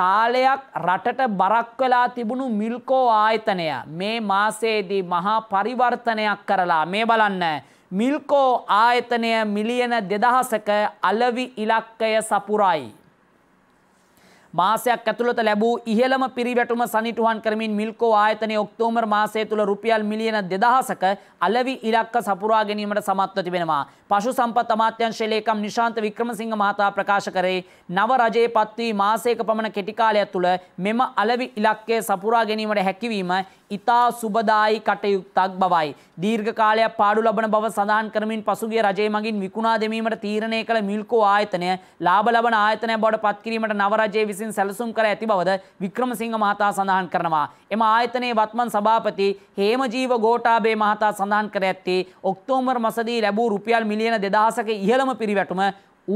කාලයක් රටට බරක් වෙලා තිබුණු මිල්කෝ ආයතනය මේ මාසයේදී මහා පරිවර්තනයක් කරලා මේ බලන්න මිල්කෝ ආයතනය මිලියන 2000ක අලවි ඉලක්කය සපුරයි මාසයක් ඇතුළත ලැබූ ඉහළම පිරිවැටුම සනිටුහන් කරමින් මිල්කෝ ආයතනය ඔක්තෝබර් මාසය තුළ රුපියල් මිලියන දෙදහසක අලවි ඉලක්ක සපුරා ගැනීමට සමත්ව තිබෙනවා. පශු සම්පත් අමාත්‍යංශයේ ලේකම් නිශාන්ත වික්‍රමසිංහ මහතා ප්‍රකාශ කරේ නව රජයේ පත්වී මාසයක පමණ කෙටි කාලයක් තුළ මෙම අලවි ඉලක්කය සපුරා ගැනීමට හැකිවීම ඉතා සුබදායි කටයුත්තක් බවයි. දීර්ඝ කාලයක් පාඩු ලබන බව සඳහන් කරමින් පසුගිය රජය මගින් විකුණා දෙමීමට තීරණය කළ මිල්කෝ ආයතනය ලාභ ලබන ආයතනය බවට පත්කිරීමට නව රජයේ විසින් විසින් සැලසුම් කර ඇති බවද වික්‍රමසිංහ මහතා සඳහන් කරනවා. එම ආයතනයේ වත්මන් සභාපති හේමජීව ගෝඨාභය මහතා සඳහන් කර ඇත්තේ ඔක්තෝබර් මසදී ලැබූ රුපියල් මිලියන 2000ක ඉහළම පිරිවැටුම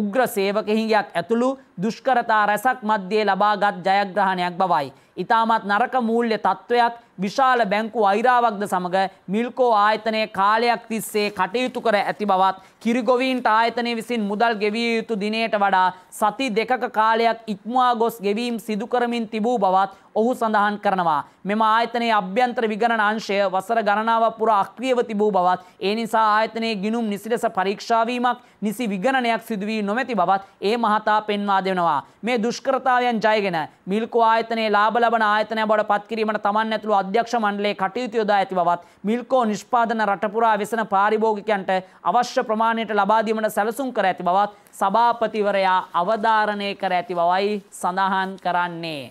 උග්‍ර සේවක හිඟයක් ඇතුළු දුෂ්කරතා රැසක් මධ්‍යයේ ලබාගත් ජයග්‍රහණයක් බවයි. ඉතාමත් නරක මූල්‍ය තත්ත්වයක් විශාල බැංකු අයිරාවක්ද සමඟ මිල්කෝ ආයතනය කාලයක් තිස්සේ කටයුතු කර ඇති බවත් කිරිගොවීන්ට ආයතනය විසින් මුදල් ගෙවිය යුතු දිනයට වඩා සති දෙකක කාලයක් ඉක්මවා ගොස් ගෙවීම් සිදුකරමින් තිබූ බවත් ඔහු සඳහන් කරනවා. මෙම ආයතනයේ අභ්‍යන්තර විගණන අංශය වසර ගණනාවක් පුරා අක්‍රියව තිබූ බවත් ඒ නිසා ආයතනයේ ගිනුම් නිසිලෙස පරීක්ෂාවීමක් නිසි විගණනයක් සිදුවී නොමැති බවත් ඒ මහතා පෙන්වා දෙනවා. මේ දුෂ්කරතාවයන් ජයගෙන මිල්කෝ ආයතනයේ ලාභ ලබන ආයතනය බවට පත්කිරීමට තමන් ඇතුළු අධ්‍යක්ෂ මණ්ඩලයේ කටයුතු යොදා ඇති බවත් මිල්කෝ නිෂ්පාදන රටපුරා වෙසෙන පාරිභෝගිකයන්ට අවශ්‍ය ප්‍රමාණයට ලබා දීමට සැලසුම් කර ඇති බවත් සභාපතිවරයා අවධාරණය කර ඇති බවයි සඳහන් කරන්නේ.